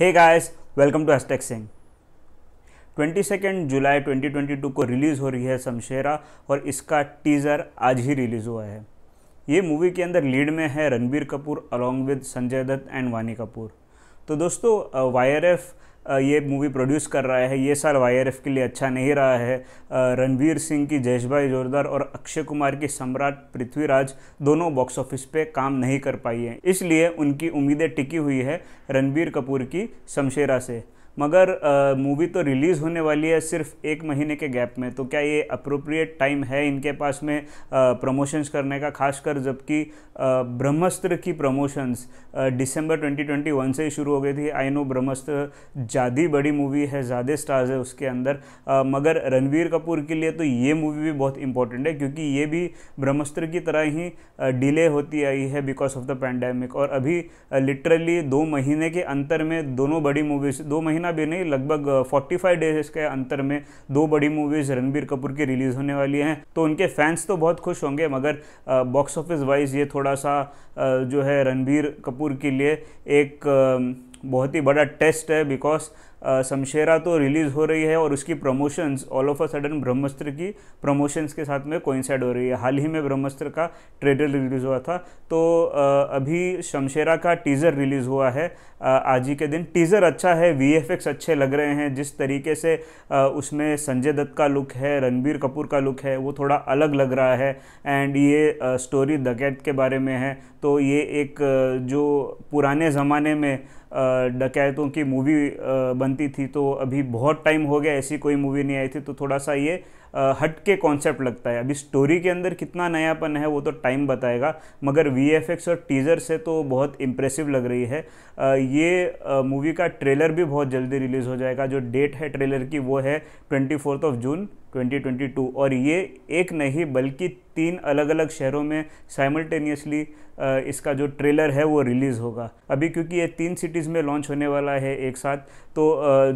hey guys welcome to हस्टेक सिंह twenty second July 2022 को रिलीज़ हो रही है शमशेरा और इसका टीज़र आज ही रिलीज़ हुआ है ये मूवी के अंदर लीड में है Ranbir Kapoor along with Sanjay Dutt and Vaani Kapoor तो दोस्तों वाई आर एफ ये मूवी प्रोड्यूस कर रहा है ये साल वाई के लिए अच्छा नहीं रहा है रणवीर सिंह की जयश भाई जोरदार और अक्षय कुमार की सम्राट पृथ्वीराज दोनों बॉक्स ऑफिस पे काम नहीं कर पाई हैं इसलिए उनकी उम्मीदें टिकी हुई है रणबीर कपूर की शमशेरा से मगर मूवी तो रिलीज़ होने वाली है सिर्फ एक महीने के गैप में तो क्या ये अप्रोप्रिएट टाइम है इनके पास में प्रमोशंस करने का खासकर जबकि ब्रह्मस्त्र की प्रमोशंस दिसंबर 2021 से ही शुरू हो गई थी आई नो ब्रह्मस्त्र ज़्यादा बड़ी मूवी है ज़्यादा स्टार्स है उसके अंदर आ, मगर रणवीर कपूर के लिए तो ये मूवी भी बहुत इंपॉर्टेंट है क्योंकि ये भी ब्रह्मस्त्र की तरह ही डिले होती आई है बिकॉज ऑफ द पैंडेमिक और अभी लिटरली दो महीने के अंतर में दोनों बड़ी मूवीज दो महीने महीना भी नहीं लगभग 45 डेज के अंतर में दो बड़ी मूवीज़ रणबीर कपूर की रिलीज़ होने वाली हैं तो उनके फैंस तो बहुत खुश होंगे मगर बॉक्स ऑफिस वाइज ये थोड़ा सा जो है रणबीर कपूर के लिए एक बहुत ही बड़ा टेस्ट है बिकॉज शमशेरा तो रिलीज़ हो रही है और उसकी promotions all of a sudden Brahmastra की प्रमोशंस के साथ में कोइंसाइड हो रही है हाल ही में ब्रह्मास्त्र का ट्रेलर रिलीज़ हुआ था तो अभी शमशेरा का टीज़र रिलीज़ हुआ है आज ही के दिन टीज़र अच्छा है वी अच्छे लग रहे हैं जिस तरीके से उसमें संजय दत्त का लुक है रणबीर कपूर का लुक है वो थोड़ा अलग लग रहा है एंड ये स्टोरी डकैत के बारे में है तो ये एक जो पुराने ज़माने में डकैतों की मूवी बन बनती थी तो अभी बहुत टाइम हो गया ऐसी कोई मूवी नहीं आई थी तो थोड़ा सा ये हट के कॉन्सेप्ट लगता है अभी स्टोरी के अंदर कितना नयापन है वो तो टाइम बताएगा मगर वी और टीज़र से तो बहुत इम्प्रेसिव लग रही है ये मूवी का ट्रेलर भी बहुत जल्दी रिलीज़ हो जाएगा जो डेट है ट्रेलर की वो है ट्वेंटी ऑफ जून 2022 और ये एक नहीं बल्कि तीन अलग अलग शहरों में साइमल्टेनियसली इसका जो ट्रेलर है वो रिलीज़ होगा अभी क्योंकि ये तीन सिटीज़ में लॉन्च होने वाला है एक साथ तो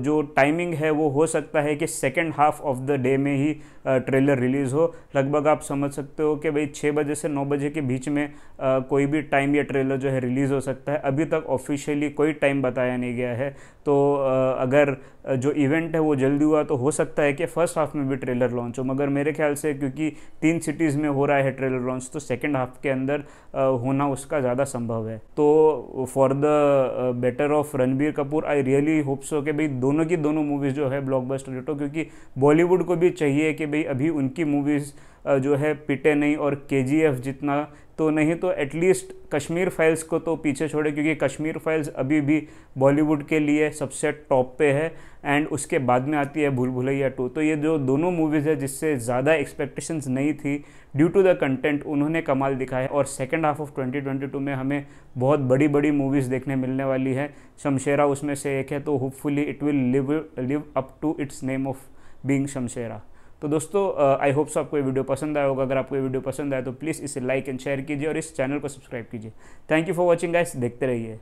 जो टाइमिंग है वो हो सकता है कि second half of the day में ही ट्रेलर रिलीज़ हो लगभग आप समझ सकते हो कि भाई छः बजे से नौ बजे के बीच में कोई भी टाइम या ट्रेलर जो है रिलीज़ हो सकता है अभी तक ऑफिशियली कोई टाइम बताया नहीं गया है तो अगर जो इवेंट है वो जल्दी हुआ तो हो सकता है कि फ़र्स्ट हाफ में भी ट्रेलर लॉन्च हो मगर मेरे ख्याल से क्योंकि तीन सिटीज़ में हो रहा है ट्रेलर लॉन्च तो सेकेंड हाफ के अंदर होना उसका ज़्यादा संभव है तो for the better of Ranbir Kapoor I really hope so कि भाई दोनों की दोनों मूवीज़ जो है ब्लॉकबस्टर हिट हो क्योंकि बॉलीवुड को भी चाहिए कि भाई अभी उनकी मूवीज़ जो है पिटे नहीं और के जितना तो नहीं तो एटलीस्ट कश्मीर फाइल्स को तो पीछे छोड़े क्योंकि कश्मीर फाइल्स अभी भी बॉलीवुड के लिए सबसे टॉप पे है एंड उसके बाद में आती है भूल भुलैया टू तो ये जो दोनों मूवीज़ है जिससे ज़्यादा एक्सपेक्टेशंस नहीं थी ड्यू टू द कंटेंट उन्होंने कमाल दिखाया और सेकेंड हाफ ऑफ 2022 में हमें बहुत बड़ी बड़ी मूवीज़ देखने मिलने वाली है शमशेरा उसमें से एक है तो hopefully it will live live up to its name of being Shamshera तो दोस्तों आई होप आपको ये वीडियो पसंद आया होगा अगर आपको ये वीडियो पसंद आया तो प्लीज़ इसे लाइक एंड शेयर कीजिए और इस चैनल को सब्सक्राइब कीजिए thank you for watching guys देखते रहिए